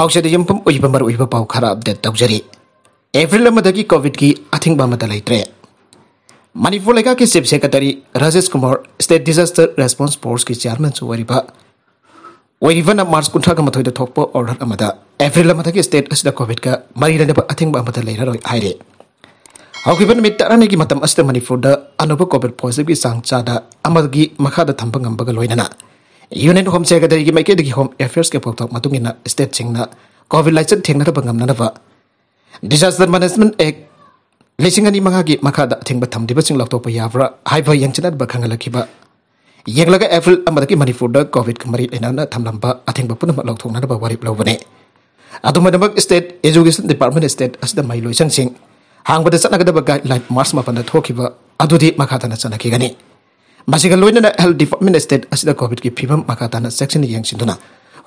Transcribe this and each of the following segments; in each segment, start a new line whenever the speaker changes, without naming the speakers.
पाउसदर पाउ खरा update तौजरी April Covid की अथिबे मनपुर लेगा की chief secretary Rajesh Kumar state disaster response force की चेयरमैन चेयरमेंब वहीबना मार्च कंथाथप ऑर्डर एप्रिल स्टेट अद कोविड का मरी रहने अथिब हमी तरह की मनपुर अनुब कोविड पॉजिटिव की चाद की मखाद थम्बना यूनियन होम सेक्रेटरी की मैके होम एफेयर्स के पोथों मतना स्टेट कोविड लाइचन थे गमनब डिजास्टर मैनेजमेंट एक् लिंग अनी महा की मखाद अथेंब थम्दिबसिंग याब यब हाइब यंचनब एप्रिल मणिपुर कोविड मरी लेना थम अथेंब पुनम लौटोनब वरीब स्टेट एजुकेशन डिपार्टमेंट स्टेट असद मई लोसंग हांगद चलगद गाइडलाइन मार्च मपन थोड़ी मखाद चलखीगनी masih kalau ini health department estate asida covid ki pibam maka tana section yang sih dona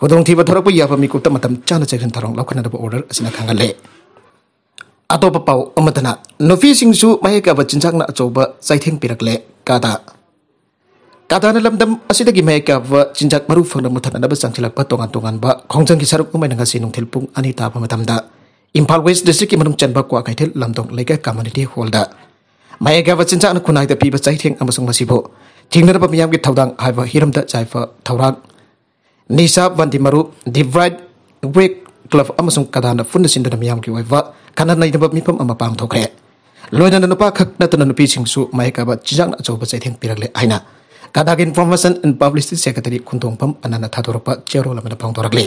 hodong tiba thora pun ya pemi kuta matam chana section tarong lakukan ada order asida kangen le atau papau amatana novi singsu maya ka bacin sang na coba saiting pirak le kata kata na lamdam asida ki maya ka bacin sang maruf na matana na besang silak patongan tongan ba kongjang saruk umai nangasi telpung anita pamatam da Impal West District ki manung chan ba kwa kaitel lamdong leka community holder. ไม่แก่ว่าจินจักนักคุณนายแต่ิีปัตจัยเทียงอมสงมาสิบหกทิ้งนั้นเป็นยามกิจเท่าดังไอยว่าฮิรัมตะใจฟ้าเท่ารักนิสับวันที่มารุดิบไรเวกกลับอมสงกาดานฟุนสินดันยามกิวไว้ว่าขณะในนับบมีพมอมปังทุกเร่ลอยนั้นนับพักนัตนันปีชิงสุไม่แก่ว่าจินจักนักจบปัจจัยเทียงปีรักเลยไอ้น่ะกา d a ่ i n f o r m a ล i o n ิ n d publicity secretary k u n t u ่ g pam ้ n a n a thathorpa chero lamana phang ก o r a k l e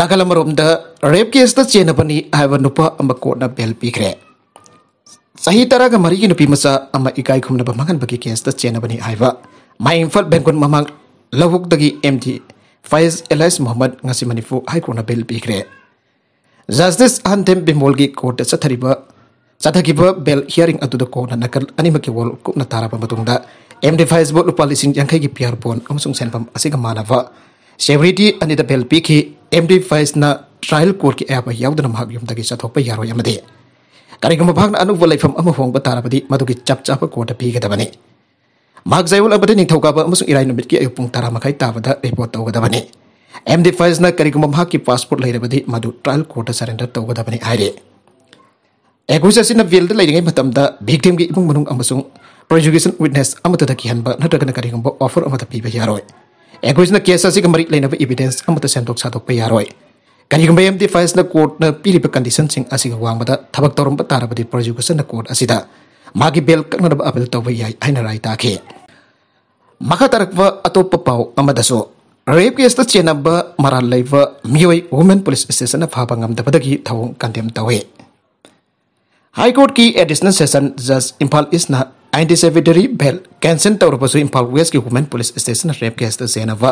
nagala m a r o เร a rape case t บ chena pani aiwa nupa ambako na bel p i k सही तरह का मरी की नुपी मचा अमा इकाई घूमने पर मगन बगी केस तक चेन बनी आए बा माय इंफल बैंक उन ममा लवुक दगी एमडी फायज एलाइस मोहम्मद नसी मनीफु हाई कोर्ट बेल बिक रहे जस्टिस अंतिम बिमोल की कोर्ट से थरी बा साथ की बा बेल हियरिंग अतुद कोर्ट नकल अनिम के वॉल कुप न तारा पर मतुंग दा एमडी फायज बोट उपाल सिंह जंखे की फाइज ना कोर्ट की एप यावदन महाग्यम तारीख मभा अनुब लेफम होंब ताबी चप चाप कॉट पीगदबी मग जयल अब निथका इराई नुट की अयु पुंग तरह ताब रिपोर्ट तौदबी एम डी फैज करीग पासपोर्ट लेरबी मधु ट्रायल कॉर्ट सरेंडर तौदबी एक्विजन वेल्द लेम भीक्टिम की इमुंग प्रोजुगेसन विटनेस किहन नगर करीगम ऑफर पीब या एक्विजन केस अगर मरी लेनब इविडेंस सेंदोक सादोक या रोई कहींगम एम कोर्ट ने पीब कंडीशन वाद तौर ताबद प्रोजुकेशन कोर्ट अगर बेल कब अपील तब ये राय ताखे मा तरक् अतोप पाओ रेप केस चेनब मराल वुमें पुलिस स्टेशन फाबी तब कंटेम तौहे हाईकोर्ट की एडिशनल सेशन जज इम्फाल इस आइंटी सेविटरी बेल कैंसल तौर पर इम्फा वेस्ट की women police station rape case चेनब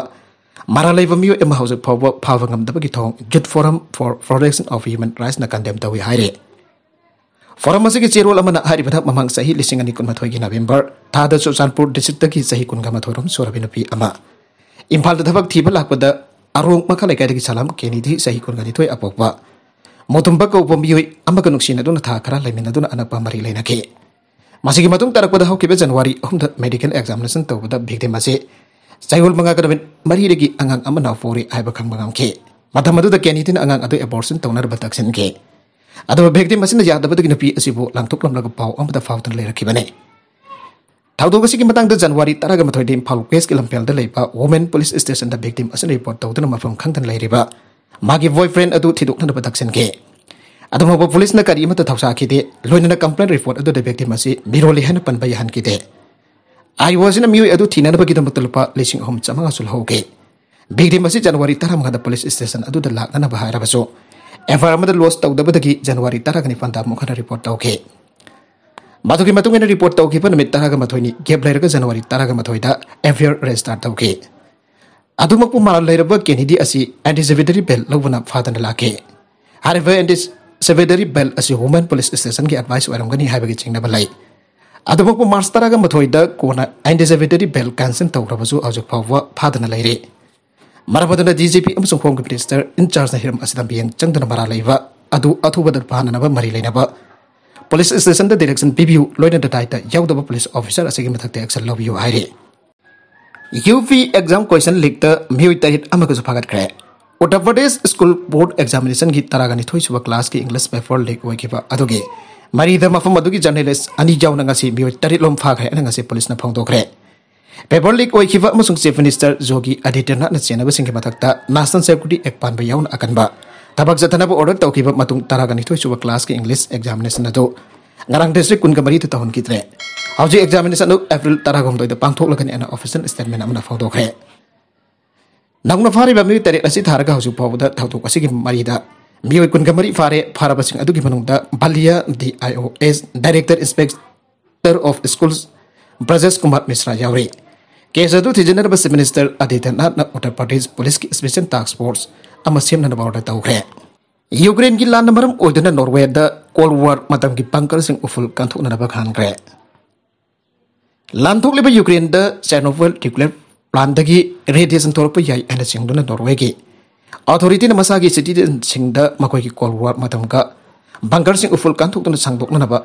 maralai ba miyo ema hause pawa pawa ngam ki thong jut forum for protection of human rights na kandem tawi haire forum masih ki chirol ama na hari bada mamang sahi lising ani kun november thada so sanpur district ki sahi kun gama ama impal da thabak thiba arung da arong makha ki salam keni di sahi kun gani thoi apokwa motum ba ka upam miyo ama ka nuksi na dun tha khara lai min na anak mari lai na ke masigi matung tarak pada hau ki be january hum medical examination tawada bhigde masih Saihul mengakadamit mari ang angang amanau fori ay bakang bangam ke. Mata madu da kian ang angang adu abortion taunar batak sen ke. Adu bekti masin na dapat gina pi asibu langtuk lam laga pau am da fau tan lera kibane. Tau tu kasi kimatang da Januari taraga matoy dim palu kes kilam pel da pa women police station da bekti masin report tau nama mafam kang tan riba. Magi boyfriend adu tiduk na batak sen ke. Adu mabo police na kari mata tau sa kite loina na complaint report adu da bekti masin miroli hana bayahan kite. I was in a mui adu tina nabagi dambat lupa lesing home cama ngasul hau gate. Big day masih Januari tara mengada police station adu dala nana bahaya baso. Environment loss tau dapat lagi Januari tara gani fanta muka na report tau gate. Matuki matungi na report tau kipan mit tara gama ini. gap layar ke Januari tara gama tuita every restart tau gate. Adu mak pumara layar bagi ni di asi anticipatory bell lau buna fata nala gate. However, anticipatory bell asi human police station ke advice orang gani hai bagi ceng na balai. अब मार्च तरह मथोद कोना एंडेजेविटरी bell cancel तौर हज फादन ले रही मरबदन D G P home minister charge हिम अं चंदन मरा लेव अथूबद फाहब मरी लेने पुलिस स्टेशन डेरेक्शन पीबी लोन दायित यौद पुलिस ऑफिसर अगर मधक्त एक्शन लौ U P exam question leak मई तहित फागतरे Uttar Pradesh school board examination की तरह निथ क्लास की इंग्लिश पेपर लीक हो मरीद मफम की जर्नल अनी तरी लोम फागे पुलिस फौदे पेपर लीक चीफ मिनीस्टर जोगी अदित्य नाथ चेनब सिंह मधक्त नेशनल सेफ्टी एक् पाब यौन अकब तबक ऑर्डर तौब तरह निथ क्लास की इंग्लिश एग्जामेशन अरंग डिस्ट्रिक कुन मरी तहन की हज एग्जामेशन एप्रिल तरहद पांधोगे ऑफिसल स्टेटमेंट फौदे नौना फाव मई तरह हजू फाउद तौद मई कुनगमरी फारे फारबंग Ballia D I O S director inspector of school Brajesh Kumar Mishra यावरी केस थीजनब chief minister Adityanath Uttar Pradesh police की स्पेशल टास्क फोर्स सेमन ऑर्डर तौरे यूक्रेन की लाद मरम नोरवे कोल वार मतम की पंकर उफुल कंथोनब खाग्रे लाथ Ukraine Chernobyl nuclear plant radiation तौर पर यही की authority na masagi city din singda makoi ki matam ka bangar sing uful kantuk tun sangdok na ba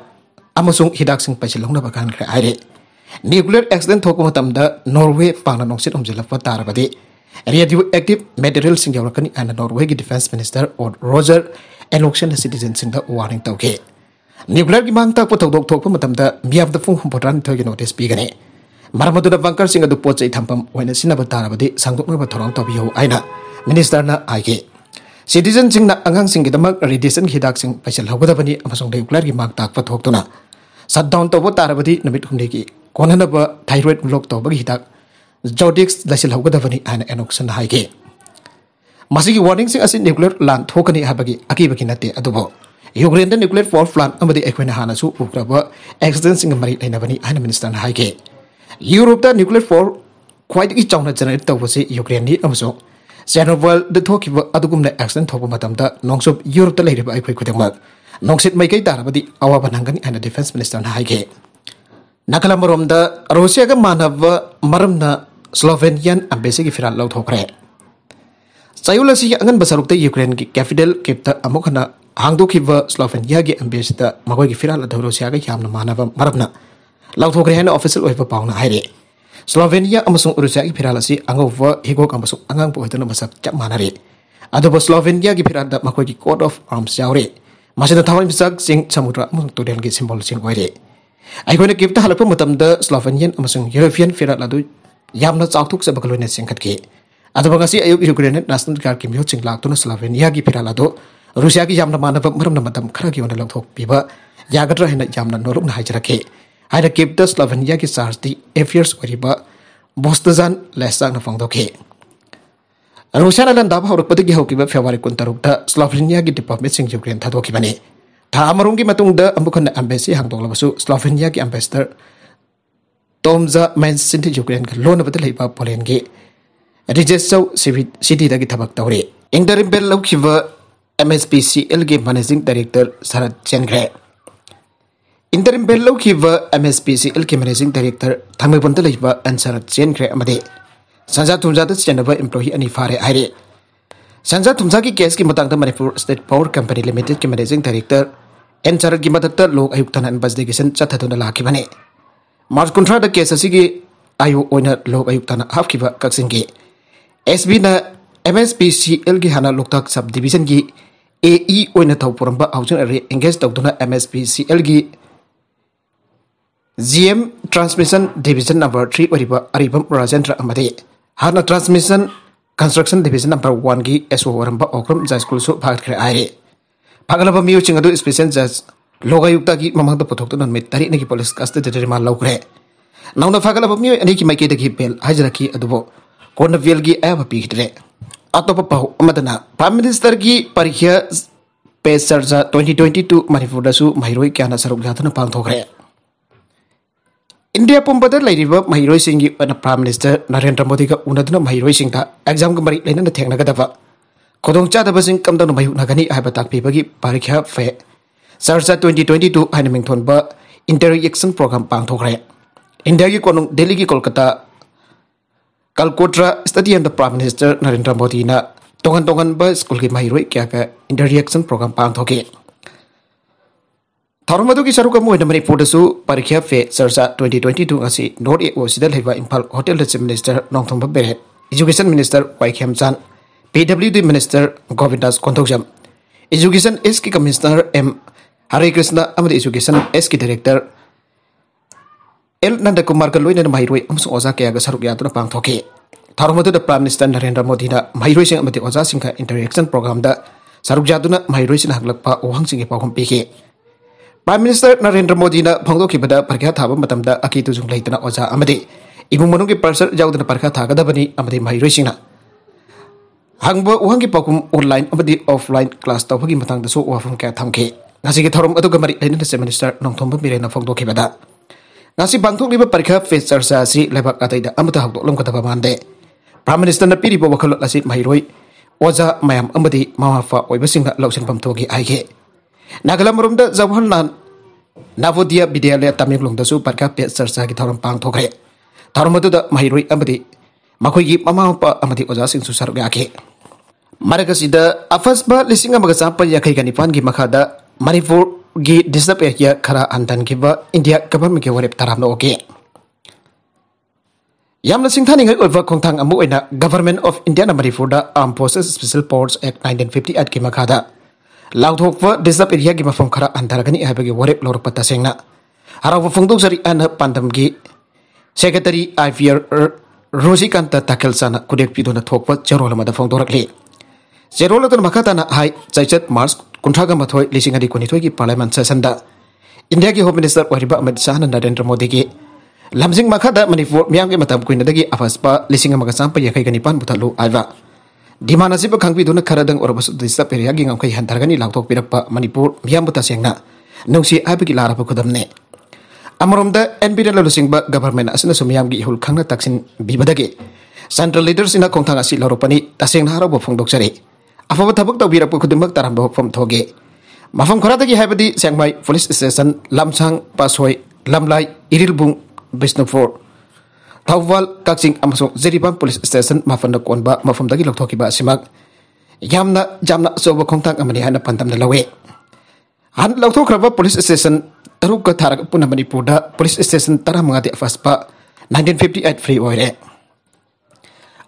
amasung hidak sing paisilong na ba kan kre aire nuclear accident thok matam da norway pangna nongsit umjilap pa tarbadi radio active material sing kan and norway ki defense minister or roger election citizen sing da warning tawke nuclear ki mang tak pa thok thok pa matam da miyab da phung humpotran ki notice pi gane bangkar ꯑꯗꯨꯅ ꯕꯪꯀꯔꯁꯤꯡ ꯑꯗꯨ tampan ꯆꯩ ꯊꯝꯐꯝ ꯑꯣꯏꯅ sanggup ꯇꯥꯔꯕꯗꯤ ꯁꯥꯡꯗꯣꯛꯅꯕ tau ꯇꯧꯕꯤꯌꯨ aina. ꯃꯤꯅꯤꯁꯇꯔꯅ ꯍꯥꯏꯈꯤ ꯁꯤꯇꯤꯖꯟꯁꯤꯡꯅ ꯑꯉꯥꯡꯁꯤꯡꯒꯤꯗꯃꯛ radiation ꯍꯤꯗꯥꯛꯁꯤꯡ ꯄꯩꯁꯤꯜꯍꯧꯒꯗꯕꯅꯤ ꯑꯃꯁꯨꯡ ꯔꯤꯒꯨꯂꯔꯒꯤ ꯃꯥꯔꯛ ꯇꯥꯛꯄ ꯊꯣꯛꯇꯨꯅ ꯁꯠꯗꯥꯎꯟ ꯇꯧꯕ ꯇꯥꯔꯕꯗꯤ ꯅꯨꯃꯤꯠ ꯍꯨꯝꯅꯤꯒꯤ ꯀꯣꯟꯅꯅꯕ ꯊꯥꯏꯔꯣꯏꯗ ꯕ꯭ꯂꯣꯛ ꯇꯧꯕꯒꯤ ꯍꯤꯗꯥꯛ ꯖꯣꯗꯤꯛꯁ ꯂꯩꯁꯤꯜꯍꯧꯒꯗꯕꯅꯤ ꯍꯥꯏꯅ ꯑꯦꯅꯣꯛꯁꯟꯅ ꯍꯥꯏꯈꯤ ꯃꯁꯤꯒꯤ ꯋꯥꯔꯅꯤꯡꯁꯤꯡ ꯑꯁꯤ ꯅ꯭ꯌꯨꯀ꯭ꯂꯤꯌꯔ ꯄ꯭ꯂꯥꯟ ꯊꯣꯛꯀꯅꯤ ꯍꯥꯏꯕꯒꯤ ꯑꯀꯤꯕꯒꯤ ꯅꯠꯇꯦ ꯑꯗꯨꯕꯨ ꯌꯨꯀ꯭ꯔꯦꯟꯗ ꯅ꯭ꯌꯨꯀ꯭ꯂꯤꯌꯔ ꯄꯥꯋꯔ ꯄ꯭ꯂꯥꯟ ꯑꯃꯗꯤ ꯑꯩꯈꯣꯏꯅ ꯍꯥꯟꯅꯁꯨ ꯎꯈ꯭ꯔꯕ ꯑꯦꯛꯁꯤꯗꯦꯟꯁꯤꯡꯒ ꯃꯔꯤ ꯂꯩꯅꯕꯅꯤ ꯍꯥꯏꯅ ꯃꯤꯅꯤꯁꯇꯔꯅ ꯍꯥꯏꯈꯤ ꯌꯨꯔꯣꯞꯇ ꯅ꯭ꯌꯨꯀ꯭ꯂꯤꯌꯔ ꯄꯥꯋꯔ ꯈ꯭ꯋꯥꯏꯗꯒꯤ ꯆꯥꯎꯅ ꯖꯦꯅꯦꯔꯦꯠ ꯇꯧꯕꯁꯤ ꯌꯨꯀ꯭ꯔꯦꯟꯅꯤ ꯑꯃꯁꯨꯡ ꯆꯦꯔꯅꯣꯕꯜꯗ ꯊꯣꯛꯈꯤꯕ ꯑꯗꯨꯒꯨꯝꯅ ꯑꯦꯛꯁꯤꯗꯦꯟ ꯊꯣꯛꯄ ꯃꯇꯝꯗ ꯅꯣꯡꯆꯨꯞ ꯌꯨꯔꯣꯞꯇ ꯂꯩꯔꯤꯕ ꯑꯩꯈꯣই ꯈꯨꯗꯤꯡꯃꯛ ꯅꯣꯡꯁꯤꯠ ꯃꯩꯀꯩ ꯇꯥꯔꯕꯗꯤ ꯑꯋꯥꯕ ꯅꯪꯒꯅꯤ ꯍꯥꯏꯅ ꯗꯤꯐꯦꯟꯁ ꯃꯤꯅꯤꯁꯇꯔꯅ ꯍꯥꯏꯈꯤ ꯅꯥꯀꯜ ꯑꯃꯔꯣꯝꯗ ꯔꯨꯁꯤꯌꯥꯒ ꯃꯥꯟꯅꯕ ꯃꯔꯝꯅ ꯁ꯭ꯂꯣꯚꯦꯅꯤꯌꯥꯟ ꯑꯝꯕꯦꯁꯤꯒꯤ ꯐꯤꯔꯥꯜ ꯂꯧꯊꯣꯛꯈ꯭ꯔꯦ ꯆꯌꯣꯜ ꯑꯁꯤꯒꯤ ꯑꯉꯟꯕ ꯁꯔꯨꯛꯇ ꯌꯨꯀ꯭ꯔꯦꯟꯒꯤ ꯀꯦꯄꯤꯇꯦꯜ ꯀꯤꯞꯇ ꯑꯃꯨꯛ ꯍꯟꯅ ꯍꯥꯡꯗꯣꯛꯈꯤꯕ ꯁ꯭ꯂꯣꯚꯦꯅꯤꯌꯥꯒꯤ ꯑꯝꯕꯦꯁꯤꯗ ꯃꯈꯣꯏꯒꯤ ꯐꯤꯔꯥꯜ ꯑꯗꯨ ꯔꯨꯁꯤꯌꯥꯒ ꯌꯥꯝꯅ ꯃꯥꯟꯅꯕ ꯃꯔꯝꯅ ꯂꯧꯊꯣꯛꯈ꯭ꯔꯦ ꯍꯥꯏꯅ ꯑꯣꯐꯤꯁꯤꯌꯦꯜ ꯑꯣꯏꯕ ꯄꯥꯎꯅ ꯍꯥꯏꯔꯤ Slovenia amasung Rusia gi pirala si angau higo angang po hitana masak cap manari. bo Slovenia gi pirada makoi ki coat of arms re. Masih na tawai bisak sing samudra amasung tudian ki simbol sing waire. Aikone kipta halapa da Slovenian amasung European firat ladu yamna tuk sa na sing Ado bo ngasi ayub Ukraine national guard ki miho sing laktuna Slovenia ki pirala Rusia na mana vo maram na matam kara ki wana lang thok piba yagadra hena yamna noruk na ki. ꯍꯥꯏꯔꯛꯈꯤꯕꯗ ꯁ꯭ꯂꯣꯚꯦꯅꯤꯌꯥꯒꯤ ꯆꯥꯔꯖꯇꯤ affairs ꯑꯣꯏꯔꯤꯕ Bostjan ꯂꯥꯏꯆꯥꯛꯅ ꯐꯣꯡꯗꯣꯛꯈꯤ ꯔꯨꯁꯤꯌꯥꯅ ꯂꯥꯟꯗꯥꯕ ꯍꯧꯔꯛꯄꯗꯒꯤ ꯍꯧꯈꯤꯕ February ꯀꯨꯟꯇꯔꯨꯛꯇ ꯁ꯭ꯂꯣꯚꯦꯅꯤꯌꯥꯒꯤ ꯗꯤꯄꯥꯔꯠꯃꯦꯟꯁꯤꯡ Ukraine ꯊꯥꯗꯣꯛꯈꯤꯕꯅꯤ ꯊꯥ ꯑꯃꯔꯣꯝꯒꯤ ꯃꯇꯨꯡꯗ ꯑꯃꯨꯛ ꯍꯟꯅ ꯑꯦꯝꯕꯦꯁꯤ ꯍꯥꯡꯗꯣꯛꯂꯕꯁꯨ ꯁ꯭ꯂꯣꯚꯦꯅꯤꯌꯥꯒꯤ ꯑꯦꯝꯕꯦꯁꯗꯔ ꯇꯣꯝꯖ ꯃꯦꯟꯁꯤꯟ ꯌꯨꯀ꯭ꯔꯦꯟꯒ ꯂꯣꯟꯅꯕꯗ ꯂꯩꯕ ꯄꯣꯂꯦꯟꯒꯤ ꯔꯤꯖꯦꯁꯧ ꯁꯤꯇꯤꯗꯒꯤ ꯊꯕꯛ ꯇꯧꯔꯤ ꯏꯪꯗꯔꯤꯝꯕꯦꯜ ꯂꯧꯈꯤꯕ ꯑꯦꯝ ꯑꯦꯁ ꯄꯤ ꯁꯤ ꯑꯦꯜꯒꯤ ꯃꯦꯅꯦꯖꯤꯡ ꯗꯥꯏꯔꯦꯛꯇꯔ ꯁꯔꯠ ꯆꯦꯟꯈ꯭ꯔꯦ इंटरम बेल लौब M S P C L के मेनेजिंग डायरेक्टर सर अंसर चेन्ख्रे सन्जा तुम्जा चेनब एम्प्लोही अनी फारे हारे सन्जा तुम्जा की केस की मांग Manipur state power company limited के मेनेजिंग डायरेक्टर एन सरत की मदद लोक आयुक्त इन्वेस्टिगेशन चतने लाखने मार्च कुंथ्राद केस अयोग लोक आयुक्त हाब की S B M S P C L की हाँ लोकत सब डिवीजन की ए इन तौर हाउस एंगेज तौदना M S P C L की GM transmission division number three Aribam Rajendra हाना transmission construction division number one की एसओ वरब ओख्रम जज स्कूल फाग्रे आए फागल मियोचिंग स्पेशल जज लोगायुक्त की ममद पुथों तरीने की पुलिस कस्टडी रिमांड लौग्रे नौना फागल मियो अने की मैके बेल हाजरखी कौन बेल की अयब पीद्रे अतोप पाव प्राइम मिनिस्टर की Pariksha Pe Charcha twenty twenty two Manipur मईरो क्या सरुक यादना पाथोग्रे इंडिया पुबद्द मही प्राइम मिनीस्टर नरेंद्र मोदी उन्दन मही एग्जाम के मरी लेना थेनगदब खदचाबी कम मयूनगनी है Tapi Pariksha Pe Charcha twenty twenty two है इंटर पोग्राम पाथ्रे इंडिया की कौन दिल्ली की Kolkata Talkatora stadium prime minister Narendra Modi तोहन तोहन स्कूल की मही क्या इंटर पोग्राम पाथ्रे ꯊꯧꯔꯝ ꯑꯗꯨꯒꯤ ꯁꯔꯨꯛ ꯑꯃ ꯑꯣꯏꯅ ꯃꯅꯤꯄꯨꯔꯗꯁꯨ Pariksha Pe Charcha twenty twenty two ꯉꯁꯤ ꯅꯣꯔꯠ ꯏꯁ ꯑꯣꯁꯤꯗ ꯂꯩꯕ ꯏꯝꯐꯥꯜ ꯍꯣꯇꯦꯜꯗ chief minister Nongthombam Biren education minister ꯋꯥꯏꯈꯦꯝꯆꯥꯟ P W D minister Govindas Konthoujam education ꯏꯁꯀꯤ ꯀꯃꯤꯁꯅꯔ ꯑꯦꯝ ꯍꯔꯦ ꯀ꯭ꯔꯤꯁꯅ ꯑꯃꯗꯤ ꯏꯖꯨꯀꯦꯁꯟ ꯑꯦꯁꯀꯤ ꯗꯥꯏꯔꯦꯛꯇꯔ ꯑꯦꯜ ꯅꯟꯗꯀꯨꯃꯥꯔꯒ ꯂꯣꯏꯅꯅ ꯃꯍꯩꯔꯣꯏ ꯑꯃꯁꯨꯡ ꯑꯣꯖꯥ ꯀꯌꯥꯒ ꯁꯔꯨꯛ ꯌꯥꯗꯨꯅ ꯄꯥꯡꯊꯣꯛꯈꯤ ꯊꯧꯔꯝ ꯑꯗꯨꯗ ꯄ꯭ꯔꯥꯏꯝ ꯃꯤꯅꯤꯁꯇꯔ ꯅꯔꯦꯟꯗ꯭ꯔ ꯃꯣꯗꯤꯅ ꯃꯍꯩꯔꯣꯏꯁꯤꯡ ꯑꯃꯗꯤ ꯑꯣꯖꯥꯁꯤꯡꯒ ꯏꯟꯇꯔꯦꯛꯁꯟ ꯄ꯭ꯔꯣꯒ꯭ꯔꯥꯝꯗ ꯁꯔꯨꯛ ꯌꯥꯗꯨꯅ ꯃꯍꯩꯔꯣꯏꯁꯤꯡꯅ ꯍꯪꯂꯛꯄ ꯋꯥꯍꯪꯁꯤꯡꯒꯤ ꯄꯥꯎꯈꯨꯝ ꯄꯤꯈꯤ Prime Minister Narendra Modi na pangdo ki pada perkhidmat haba matam da akhi tujuh lagi tena amade. Ibu monungi perser jauh dina perkhidmat haga da bani amade mahi resina. Hangbo uhangi pakum online amade offline class tau bagi matang dasu uafum kaya thamke. Nasi ki thorum atau gemari lain nasi minister nong thomba mirena pangdo ki pada. Nasi bangtuk liba perkhidmat fitur sasi lebak katai da amade hakdo lom kata pamande. Prime Minister na piri bawa kalut nasi mahi roy. mayam amade mawafa oibasing na lausin pamtuagi aike nagalam rumda zawhan nan navodia tami tamik da su parka pe sarsa ki tharam pang thokai tharam madu da mahiroi amadi makoi gi mama pa amadi oja sing su saru gake maraka sida afas ba lisinga maga sampa ya kai gani pan gi makhada maripur gi disap ya khara antan gi ba india government ki warep taram no oke yamna sing tani ngai oiva tang amu oina government of india na maripur da armed forces special powers act 1958 ki kimakada laudhokwa disap iriya gi mafam khara antara gani ha bagi warep lor patta sengna ara wa fungdu sari an pandam gi secretary ivr rosikanta takel sana kudek pidon thokwa jero lama da fungdu rakli jero lata makha tana hai chaichat mars kuntha ga mathoi lising ari kuni thoi gi parliament sa sanda india gi home minister wariba amad shah na narendra modi gi lamjing makha da manipur miang matam kuina da gi afaspa lising ma sampai ya kai gani pan buta lo aiba di mana sih pekang pi duna kara deng orobos di sape ria gi hantar gani langsung pirak pak manipur miam buta yang na nungsi apa ai pi lara pukudam ne amarom da en pi dala lusing ba gabarmen asina sumiam gi hul taksin bi central leaders ina kong si laro pani tasiang na harobo fong dok sari apa tau birak pukudam bak taram bok fong toge mafam kora tagi hai siang mai police station lam sang pasoi lam lai iril bung bisnu Tawal kaksing amasong zeriban Police Station mafanda kuan ba mafam dagi lok toki ba simak. Yamna jamna sobo kongtang amani hana pantam na lawe. Han lok toki ba Police Station taruk ka tarak puna mani puda Police Station tara mengati afas ba 1958 free oire.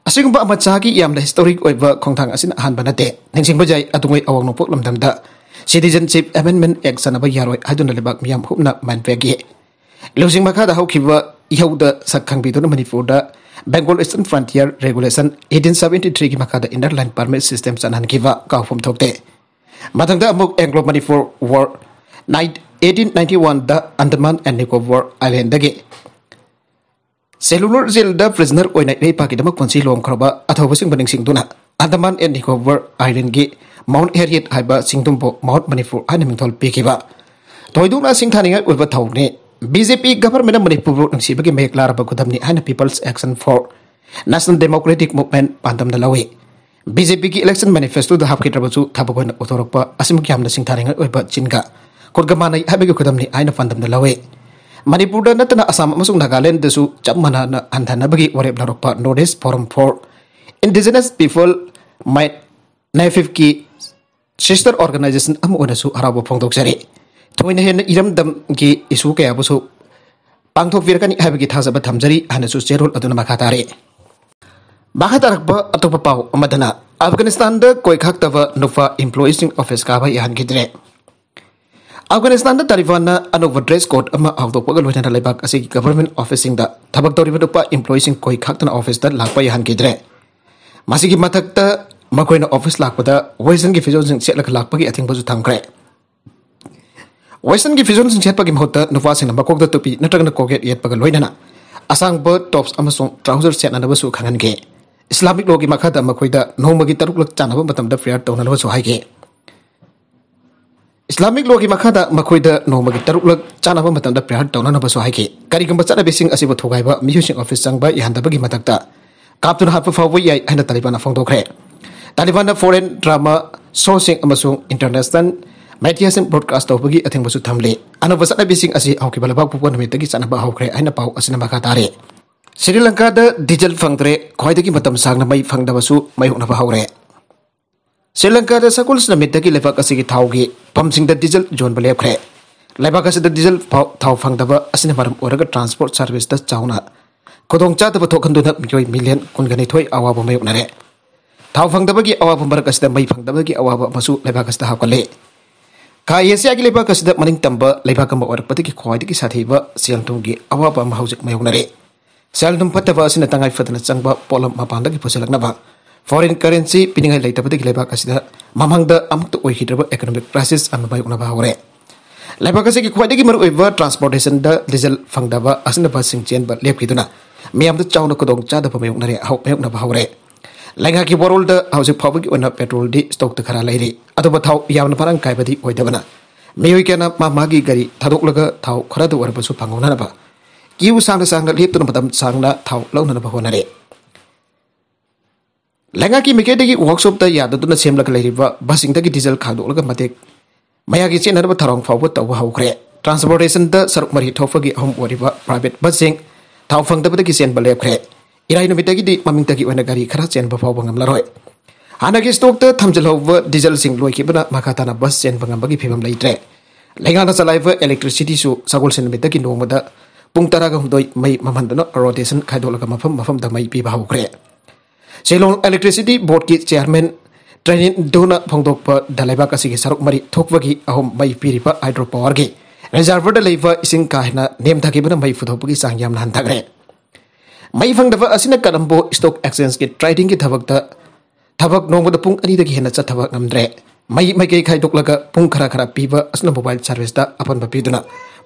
Asing ba amatsaki yamna historik oi ba kongtang asin han ba na te. Nengsing ba jai atungwe awang nopok lam damda. Citizenship Amendment Act sana ba yaroi hadun na lebak miyam hukna manfegi. Lusing ba kada hukiba ꯏꯍꯧꯗ ꯁꯛ ꯈꯪꯕꯤꯗꯨꯅ ꯃꯅꯤꯄꯨꯔꯗ Bengal eastern frontier regulation eighteen seventy ꯊ꯭ꯔꯤꯒꯤ ꯃꯈꯥꯗ inner line permit system ꯆꯠꯍꯟꯈꯤꯕ ꯀꯥꯎꯐꯝ ꯊꯣꯛꯇꯦ ꯃꯊꯪꯗ ꯑꯃꯨꯛ ꯑꯦꯡꯒ꯭ꯂꯣ ꯃꯅꯤꯄꯨꯔ ꯋꯥꯔ ꯅꯥꯏꯠ ꯑꯩꯠꯇꯤꯟ ꯅꯥꯏꯟꯇꯤ ꯋꯥꯟꯗ ꯑꯟꯗꯃꯥꯟ ꯑꯦꯟ ꯅꯤꯀꯣꯕꯣꯔ ꯑꯥꯏꯂꯦꯟꯗꯒꯤ ꯁꯦꯂꯨꯂꯔ ꯖꯦꯜꯗ ꯄ꯭ꯔꯤꯖꯅꯔ ꯑꯣꯏꯅ ꯏꯔꯩꯄꯥꯛꯀꯤꯗꯃꯛ ꯄꯨꯟꯁꯤ ꯂꯣꯝꯈ꯭ꯔꯕ ꯑꯊꯧꯕꯁꯤꯡꯕꯨ ꯅꯤꯡꯁꯤꯡꯗꯨꯅ ꯑꯟꯗꯃꯥꯟ ꯑꯦꯟ ꯅꯤꯀꯣꯕꯣꯔ ꯑꯥꯏꯂꯦꯟꯒꯤ ꯃꯥꯎꯟ ꯍꯦꯔꯤꯌꯠ ꯍꯥꯏꯕ ꯆꯤꯡꯗꯨꯝꯕꯨ ꯃꯥꯎꯟ ꯃꯅꯤꯄꯨꯔ ꯍꯥꯏꯅ ꯃꯤꯡꯊꯣꯜ ꯄꯤꯈꯤꯕ ꯊꯣꯏꯗꯣꯛꯅ ꯁꯤꯡꯊꯥꯅꯤꯡꯉꯥꯏ ꯑꯣꯏꯕ ꯊꯧꯅꯤ BJP government mani puru ng sibagi meklar bagudam ni ana People's Action for National Democratic Movement pandam dalawi. BJP ki election manifesto dahap ki trabasu thapagwan otorokpa asimuk yamna singtaringa oipa chinga. Kurgamana i habi gukudam ni ana pandam na Manipur dan tena asam masuk nagalen desu cap mana na antana bagi warip narokpa notice forum for indigenous people might naifif ki sister organization amu arabo pong pongdok seri. थोड़ा हेन इरमदम की issue क्या पाथोरकनी थाजब थमजरी हाँ चेरोल तारे मखा तारक अतोप पाऊना अफगानिस्तान कईखाब नुफ इम्प्लोई सिंह ऑफिस का यहांगे अफगानिस्तान तालिबान अनुब ड्रेस कोडोपन गवर्नमेंट ऑफिस नुप इम्प्लोई सिंह ऑफिस लाप यहांगे मसीग मथक्त ऑफिस लापद वेजन की फिजोजें चेलख की अथिंग थाम्रे वेस्टर्न की फिजोन सिंह छेपा की मौत नुवासी तुपी नग्न कॉगेट येपग लोन असंब टॉप्स ट्राउजर सेना खागे इस्लामिक लॉ की मखद मखोद नौम की तरुक चाब प्रेयर तौनाबे इस्लामिक लो की मखद मखोद नौम की तरुक चाब प्रेयर तौनाबे कहींगम चलने थोब मूसी ऑफिस चंब इहद कापन हाथ फाव ये तालिबान फोदे Taliban foreign drama show international मैथियास ब्रॉडकास्ट तौब की अथेंब थमें अनब सत्ब लेबा नमित चाहे पाव अखा ताे श्रीलंका डिजल फंग्रे खाई सा मई फंगदू मयोन हौरे श्रीलंका सकुल्स नमितगी फमजल जोब लेबे लेबा डिजल फंगदर ट्रांसपोर्ट सर्विस खुदचाब मई मिलियन कुलगनीथ अवाब मयोनर था फंगद की अवाब मरक मई फंगद की अवाब लेबा हाकल ꯈꯥꯏ ꯑꯁꯤ ꯑꯩꯒꯤ ꯂꯩꯕꯥꯛ ꯑꯁꯤꯗ ꯃꯅꯤꯡ ꯇꯝꯕ ꯂꯩꯕꯥꯛ ꯑꯃ ꯑꯣꯏꯔꯛꯄꯗꯒꯤ ꯈ꯭ꯋꯥꯏꯗꯒꯤ ꯁꯥꯊꯤꯕ ꯁꯦꯜ ꯊꯨꯝꯒꯤ ꯑꯋꯥꯕ ꯑꯃ ꯍꯧꯖꯤꯛ ꯃꯥꯌꯣꯛꯅꯔꯦ ꯁꯦꯜ ꯊꯨꯝ ꯐꯠꯇꯕ ꯑꯁꯤꯅ ꯇꯉꯥꯏꯐꯗꯅ ꯆꯪꯕ ꯄꯣꯠꯂꯝ ꯃꯄꯥꯟꯗꯒꯤ ꯄꯨꯁꯤꯜꯂꯛꯅꯕ ꯐꯣꯔꯦꯟ ꯀꯔꯦꯟꯁꯤ ꯄꯤꯅꯤꯡꯉꯥꯏ ꯂꯩꯇꯕꯗꯒꯤ ꯂꯩꯕꯥꯛ ꯑꯁꯤꯗ ꯃꯃꯥꯡꯗ ꯑꯃꯨꯛꯇ ꯑꯣꯏꯈꯤꯗ꯭ꯔꯕ ꯏꯀꯣꯅꯣꯃꯤꯛ ꯀ꯭ꯔꯥꯏꯁꯤꯁ ꯑꯃ ꯃꯥꯌꯣꯛꯅꯕ ꯍꯧꯔꯦ ꯂꯩꯕꯥꯛ ꯑꯁꯤꯒꯤ ꯈ꯭ꯋꯥꯏꯗꯒꯤ ꯃꯔꯨꯑꯣꯏꯕ ꯇ꯭ꯔꯥꯟꯁꯄꯣꯔꯇꯦꯁꯟꯗ ꯗꯤꯖꯜ ꯐꯪꯗꯕ ꯑꯁꯤꯅꯕꯁꯤꯡ ꯆꯦꯟꯕ ꯂꯦꯞꯈꯤꯗꯨꯅ ꯃꯤꯌꯥꯝꯗ ꯆꯥꯎꯅ ꯈꯨꯗꯣꯡꯆꯥꯗꯕ ꯃꯥꯌꯣꯛꯅꯔꯦ ꯃꯥꯌꯣꯛꯅꯕ ꯍꯧꯔꯦ ꯂꯩꯉꯥꯛꯀꯤ ꯋꯥꯔꯣꯜꯗ ꯍꯧꯖꯤꯛ ꯐꯥꯎꯕꯒꯤ ꯑꯣꯏꯅ ꯄꯦꯇ꯭ꯔꯣꯜꯗꯤ ꯁ꯭ꯇꯣꯛꯇ ꯈꯔ ꯂꯩꯔꯤ ꯑꯗꯨꯕꯨ ꯊꯥꯎ ꯌꯥꯝꯅ ꯃꯔꯥꯡ ꯀꯥꯏꯕꯗꯤ ꯑꯣꯏꯗꯕꯅ ꯃꯤꯑꯣꯏ ꯀꯌꯥꯅ ꯃꯥ ꯃꯥꯒꯤ ꯒꯥꯔꯤ ꯊꯥꯗꯣꯛꯂꯒ ꯊꯥꯎ ꯈꯔꯗ ꯑꯣꯏꯔꯕꯁꯨ ꯐꯪꯍꯧꯅꯅꯕ ꯀ꯭ꯌꯨ ꯁꯥꯡꯅ ꯁꯥꯡꯅ ꯂꯦꯞꯇꯨꯅ ꯃꯇꯝ ꯁꯥꯡꯅ ꯊꯥꯎ ꯂꯧꯅꯅꯕ ꯍꯣꯠꯅꯔꯦ ꯂꯩꯉꯥꯛꯀꯤ ꯃꯤꯀꯩꯗꯒꯤ ꯋꯥꯔꯛꯁꯣꯞꯇ ꯌꯥꯗꯗꯨꯅ ꯁꯦꯝꯂꯒ ꯂꯩꯔꯤꯕ ꯕꯁꯁꯤꯡꯗꯒꯤ ꯗꯤꯖꯜ ꯈꯥꯗꯣꯛꯂꯒ ꯃꯇꯦꯛ ꯃꯌꯥꯒꯤ ꯆꯦꯟꯅꯅꯕ ꯊꯧꯔꯥꯡ ꯐꯥꯎꯕ ꯇꯧꯕ ꯍꯧꯈ꯭ꯔꯦ ꯇ꯭ꯔꯥꯟꯁꯄꯣꯔꯇꯦꯁꯟꯗ ꯁꯔꯨꯛ ꯃꯔꯤ ꯊꯣꯛꯄꯒꯤ ꯑꯍꯨꯝ ꯑꯣꯏꯔꯤꯕ ꯄ꯭ꯔꯥꯏꯚꯦꯠ ꯕꯁꯁꯤꯡ ꯊꯥꯎ ꯐꯪꯗꯕꯗꯒꯤ ꯆꯦꯟꯕ ꯂꯦꯞꯈ꯭ꯔꯦ इराय नुमितगीदि मामिंग तगी वना गारी खरा चेन बफाव बंगम लरोय हानागि स्टॉक त थमजल हव डीजल सिंग लोय किबना माखाताना बस चेन बंगम बगी फेबम लैत्रे लेगाना सलाइव इलेक्ट्रिसिटी सगोल सेन मितगि नोमद पुंग तारा गहु दोय मै ममन दनो मफम मफम द मै बिभाव करे सेलोन बोर्ड की चेयरमैन ट्रेन दोना फोंगदोक प दलेबा की सरक मरी थोकवगी अहोम मै पिरिप हाइड्रो पावर की रिजर्वर द का इसिंग काहना नेम थाकिबना मै फुदोपगी सांगयाम नान थाग्रे मई मईफंगो स्टॉक एक्सचेंज के ट्रेडिंग के थबक थबक नौबद पुंग अगर चथब ग्रे मई मैके खाईदल पुं खरा खरा पीब असन मोबाइल सर्विस अपनब पीदन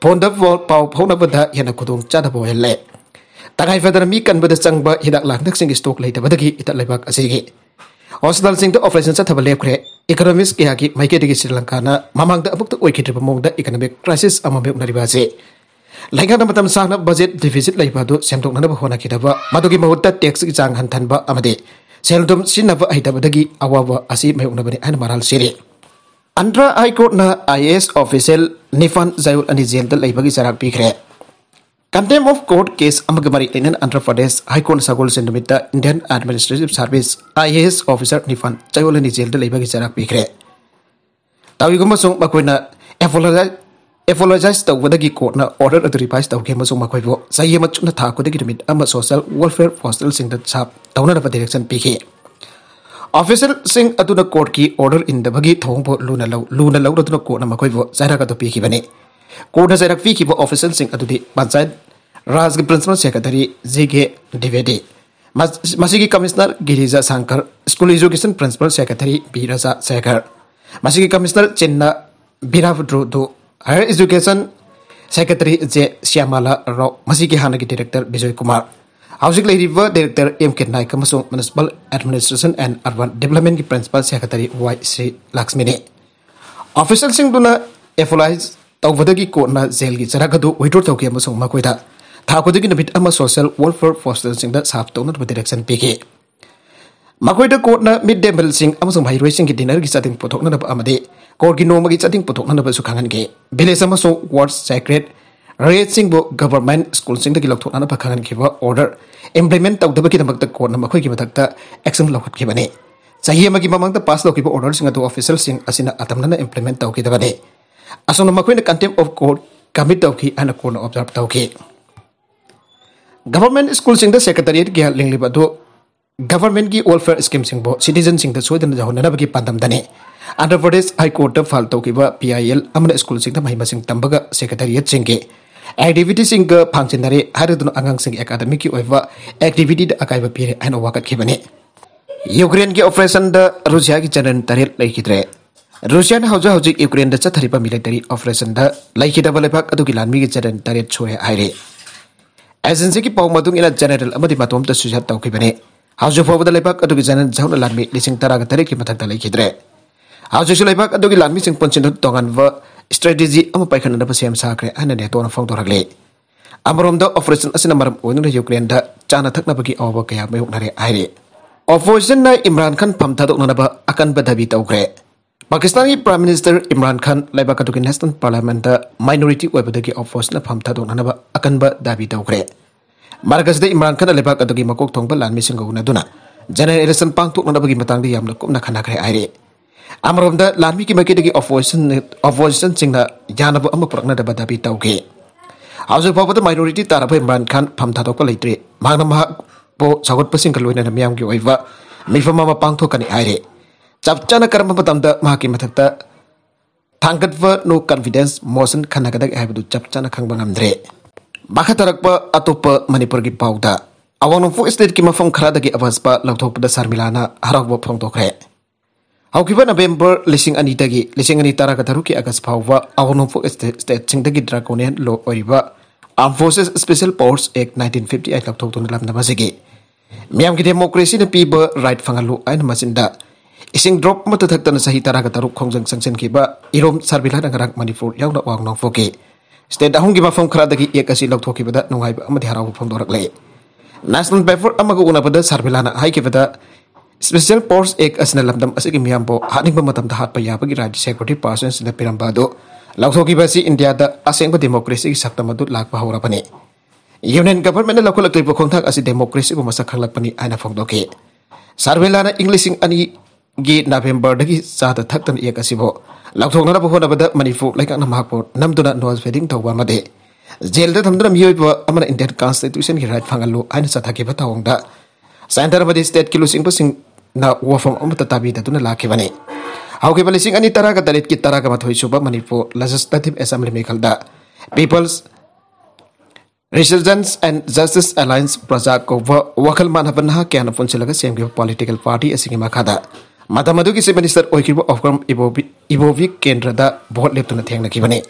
फोन पा फौनबा खुद चाद वोल्ले तगाई फदर मी कनब चंब हिदा लाख स्टॉक लेटबदी इतक लेबा असगी हॉस्पिटल ऑपरेशन चथब के इकोनोमीस क्या की मैके श्रीलंका मामद इकोनॉमिक क्राइसीस्मेंगे लाइना मत चा बजेट डिफिजिट लेनाब मदगी महूर्त टेक्स की चांग हंथनबे सेलदम सिदगी अवाब है मरल सिरे Andhra high court I S official निफान जयूल अनी जेल की चरा पीख्रे कंटेम ऑफ कोर्ट केस मरी लेन अंध्र प्रदेश हाईकोर्ट सगोल से Indian administrative service I S officer निफान जयूल अनी जेल की चरा पीख्रे तविगम apologize apologize tawdagi courtna order adu revise tawge masung makoibo saye machuna tha kodagi remit ama social welfare hostel sing da chap tawna da direction piki officer sing aduna court ki order in da bagi thongbo luna law luna law aduna court na makoibo saira ka to piki bane court na saira piki bo officer sing adu di panchayat raj ke principal secretary jige divedi मसीगी commissioner Girija Shankar school education principal secretary Biraja Shekhar मसीगी commissioner Chinna Veerabhadro दो higher education secretary J Shyamala Rao मसी के हाना की director Vijay Kumar housing लेब director M K Naik municipal administration and urban development की principal secretary Y Sri Lakshmi ने ऑफिसर एफोलाइज की कोर्टना जेल की चरक विड्रो तौके मकोद था खुदी नुट सोशल वेलफेयर पोस्टर साफ तौर डायरेक्शन पीगे मकोद कोर्टना मिड डे मील हईरों की डिनर की चादन पुथों ꯀꯣꯔꯒꯤ ꯅꯣꯡꯃꯒꯤ ꯆꯠꯅꯤꯡ ꯄꯨꯊꯣꯛꯅꯅꯕꯁꯨ ꯈꯪꯍꯟꯈꯤ ꯚꯤꯂꯦꯖ ꯑꯃꯁꯨꯡ ꯋꯥꯔꯗ ꯁꯦꯀ꯭ꯔꯦꯠ ꯔꯦꯠꯁꯤꯡꯕꯨ ꯒꯕꯔꯃꯦꯟ ꯁ꯭ꯀꯨꯜꯁꯤꯡꯗꯒꯤ ꯂꯧꯊꯣꯛꯅꯅꯕ ꯈꯪꯍꯟꯈꯤꯕ ꯑꯣꯔꯗꯔ ꯏꯝꯄ꯭ꯂꯤꯃꯦꯟ ꯇꯧꯗꯕꯒꯤꯗꯃꯛꯇ ꯀꯣꯔꯠꯅ ꯃꯈꯣꯏꯒꯤ ꯃꯊꯛꯇ ꯑꯦꯛꯁꯟ ꯂꯧꯈꯠꯈꯤꯕꯅꯤ ꯆꯍꯤ ꯑꯃꯒꯤ ꯃꯃꯥꯡꯗ ꯄꯥꯁ ꯇꯧꯈꯤꯕ ꯑꯣꯔꯗꯔꯁꯤꯡ ꯑꯗꯨ ꯑꯣꯐꯤꯁꯦꯜꯁꯤꯡ ꯑꯁꯤꯅ ꯑꯇꯝꯅꯅ ꯏꯝꯄ꯭ꯂꯤꯃꯦꯟ ꯇꯧꯈꯤꯗꯕꯅꯤ ꯑꯁꯣꯝꯅ ꯃꯈꯣꯏꯅ ꯀꯟꯇꯦꯝ ꯑꯣꯐ ꯀꯣꯔꯠ ꯀꯃꯤꯠ ꯇꯧꯈꯤ ꯍꯥꯏꯅ ꯀꯣꯔꯠꯅ ꯑꯣꯕꯖꯥꯔꯕ ꯇꯧꯈꯤ ꯒꯕꯔꯃꯦꯟ ꯁ꯭ꯀꯨꯜꯁꯤꯡꯗ ꯁꯦꯀ꯭ꯔꯦꯇꯔꯤꯌꯦꯠꯀꯤ ꯂꯤꯡꯂꯤꯕ ꯑꯗꯨ ꯒꯕꯔꯃꯦꯟꯒꯤ ꯋꯦꯜꯐꯤꯌꯔ ꯁ꯭ꯀꯤꯝꯁꯤꯡꯕꯨ ꯁꯤꯇꯤꯖꯟꯁꯤꯡꯗ ꯁꯣꯏꯗꯅ ꯌꯧꯍꯟꯅꯅꯕꯒꯤ ꯄꯥꯟꯗꯝꯗꯅꯤ आंध्र प्रदेश हाईकोर्ट फाइल तौर पी आई एल स्कूल महिमें तब सेक्रेटरीट चेंगे एक्टिविटी फांगे आगामी एकादमी की एक्टिविटी अकाब पीर है वाकटने यूक्रेन की ऑपरेशन रूसिया की जनरल तरह लेखिद्रे रूसिया ने हजा हजी यूक्रेन चतरीब मिलेटरी ऑपरेशन लेखिब लेमी की जनरल तरह छो है एजेंसी की पाव मतुना जनरल सुझाव तौखने हाजू फोब लेक जनरल झौन लाभी लिंग तरह तरह की मधक्त लेखिद्रे aja sulai pak adu gilan mising pun cintu tongan ve strategi amu pai kanada pasiam sakre ana dia tuan fong tuan hakle amarom do operation asin amarom wenu da yukrian da cana tak nabagi awa ba kaya mayuk nare aire operation na imran khan pam tatuk nanaba akan badabi tau kre Pakistani Prime Minister Imran Khan leba katukin Heston Parliament da minority wai badagi office na pam tatuk nanaba akan ba dabi tau kre Markas Imran Khan leba katukin makok tong balan misinggo guna duna General Ellison pang tuk nanaba matang dia yamna kum nakana kre aire da lami ki maki dagi opposition opposition singna yanabu amma purakna daba dabi tawge hausu papa da minority ta bai imran khan pham tha ko leitre mangna ma po sagot pasing ka loina myam gi oiwa mifa ma pang tho kani aire chana karma patam da ma ki thangkat va no confidence motion khana kadak e haibdu chapchana khangba ngamdre bakha tarakpa atopa manipur gi pauda awang fu state ki phong khara dagi avaspa lauthop da sarmilana haragwa phong tokre हाउकी November लिंग अनी तरह तरह की अगस्त फाव अवनोपुर state ड्रागोन लो armed forces special powers act nineteen fifty eight लाभ की डेमोक्रेसी ने पीब राइट फंगलु आयुद इं ड्रोप सही तरह तरुक खोज चंसन इरोम सर्वे लाइन मनपुर नौफोगे स्टेट अहम की मौम खरा एक्ट नाइब हरा फोदे नेशनल पेपर उन्नब surveillance special forces act ꯑꯁꯤꯅ ꯂꯝꯗꯝ ꯑꯁꯤꯒꯤ ꯃꯤꯌꯥꯝꯕꯨ ꯍꯥꯠꯅꯤꯡꯕ ꯃꯇꯝꯗ ꯍꯥꯠꯄ ꯌꯥꯕꯒꯤ ꯔꯥꯖ꯭ꯌ ꯁꯦꯀ꯭ꯌꯨꯔꯤꯇꯤ ꯄꯥꯔꯁꯟꯁꯤꯡꯅ ꯄꯤꯔꯝꯕ ꯑꯗꯨ ꯂꯧꯊꯣꯛꯈꯤꯕ ꯑꯁꯤ ꯏꯟꯗꯤꯌꯥꯗ ꯑꯁꯦꯡꯕ ꯗꯦꯃꯣꯀ꯭ꯔꯦꯁꯤꯒꯤ ꯁꯛꯇꯝ ꯑꯗꯨ ꯂꯥꯛꯄ ꯍꯧꯔꯕꯅꯤ ꯌꯨꯅꯤꯌꯟ ꯒꯚꯔꯟꯃꯦꯟꯅ ꯂꯧꯈꯠꯂꯛꯂꯤꯕ ꯈꯣꯡꯊꯥꯡ ꯑꯁꯤ ꯗꯦꯃꯣꯀ꯭ꯔꯦꯁꯤꯕꯨ ꯃꯁꯛ ꯈꯪꯂꯛꯄꯅꯤ ꯍꯥꯏꯅ ꯐꯣꯡꯗꯣꯛꯈꯤ ꯁꯥꯔꯚꯦꯂꯥꯅ ꯏꯪ ꯂꯤꯁꯤꯡ ꯑꯅꯤꯒꯤ ꯅꯕꯦꯝꯕꯔꯗꯒꯤ ꯆꯥꯗ ꯊꯛꯇꯅ ꯑꯦꯛ ꯑꯁꯤꯕꯨ ꯂꯥꯎꯊꯣꯛꯅꯅꯕ ꯍꯣꯠꯅꯕꯗ ꯃꯅꯤꯄꯨꯔ ꯂꯩꯉꯥꯛꯅ ꯃꯍꯥꯛꯄꯨ ꯅꯝꯗꯨꯅ ꯅꯣꯏꯁ ꯐꯦꯗꯤꯡ ꯇꯧꯕ ꯑꯃꯗꯤ ꯖꯦꯜꯗ ꯊꯝꯗꯨꯅ ꯃꯤꯑꯣꯏꯕ ꯑꯃꯅ ꯏꯟꯗꯤꯌꯟ ꯀꯟꯁꯇꯤꯇ꯭ꯌꯨꯁꯟꯒꯤ ꯔꯥꯏꯠ ꯐꯪꯍꯜꯂꯨ ꯍꯥꯏꯅ ꯆꯠꯊꯈꯤꯕ ꯊꯧꯑꯣꯡꯗ ꯁꯦꯟꯇꯔ ꯑꯃꯗꯤ ꯁ꯭ꯇꯦꯠꯀꯤ ꯂꯨꯆꯤꯡꯕꯁꯤꯡ ꯅ ꯋꯥꯐꯝ ꯑꯃꯠꯇ ꯇꯥꯕꯤꯗꯗꯨꯅ ꯂꯥꯛꯈꯤꯕꯅꯤ ꯍꯧꯈꯤꯕ ꯂꯤꯁꯤꯡ ꯑꯅꯤ ꯇꯔꯥꯒ ꯇꯔꯦꯠꯀꯤ ꯇꯔꯥꯒ ꯃꯥꯊꯣꯏ ꯁꯨꯕ ꯃꯅꯤꯄꯨꯔ ꯂꯦꯖꯤꯁꯂꯦꯇꯤꯕ ꯑꯦꯁꯦꯝꯕ꯭ꯂꯤ ꯃꯤꯈꯜꯗ people's resurgence and justice alliance Praja ꯀꯧꯕ ꯋꯥꯈꯜ ꯃꯥꯟꯅꯕ ꯅꯍꯥ ꯀꯌꯥꯅ ꯄꯨꯟꯁꯤꯜꯂꯒ ꯁꯦꯝꯈꯤꯕ ꯄꯣꯂꯤꯇꯤꯀꯦꯜ ꯄꯥꯔꯇꯤ ꯑꯁꯤꯒꯤ ꯃꯈꯥꯗ ꯃꯇꯝ ꯑꯗꯨꯒꯤ ꯆꯤꯐ ꯃꯤꯅꯤꯁꯇꯔ ꯑꯣꯏꯈꯤꯕ ꯑꯣꯐꯀ꯭ꯔꯝ ꯏꯕꯣꯕꯤ ꯀꯦꯟꯗ꯭ꯔꯗ ꯚꯣꯠ ꯂꯦꯞꯇꯨꯅ ꯊꯦꯡꯅꯈꯤꯕꯅꯤ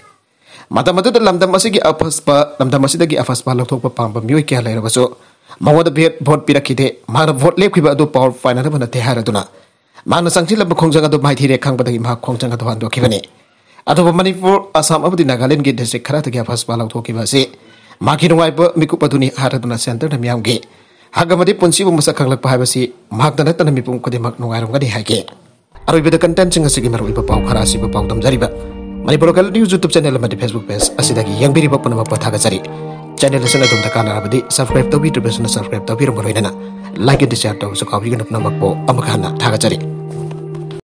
ꯃꯇꯝ ꯑꯗꯨꯗ ꯂꯝꯗꯝ ꯑꯁꯤꯒꯤ ꯑꯐꯁꯄ ꯂꯝꯗꯝ ꯑꯁꯤꯗꯒꯤ ꯑꯐꯁꯄ ꯂꯧꯊꯣꯛꯄ ꯄꯥꯝꯕ ꯃꯤꯑꯣꯏ ꯀꯌꯥ ꯂꯩꯔꯕꯁꯨ mawada bhet bhot pirakide mar bhot lekhi ba du power final ban te hara duna mangna sangchil lab khongjang ga du mai thire khang badagi ma khongjang ga du han do kibane adu manipur assam abudi nagaland ge district khara ta ge phas ba lang thoki ba se ma ki rongai ba miku padu ni hara duna center da miam ge hagamadi punsi bu musa khang lak pa ba si mak da ta mi pum kodi mak nongai rong ga di ha ge aru ibe da content sing asigi mar ba pau khara si ba pau dam jari ba manipur lokal news youtube channel ma di facebook page asida ki yang biri ba pun ma pa tha ga jari तो न like chain अदोम कब्सक्राइब तिस सबसक lack पूनपुम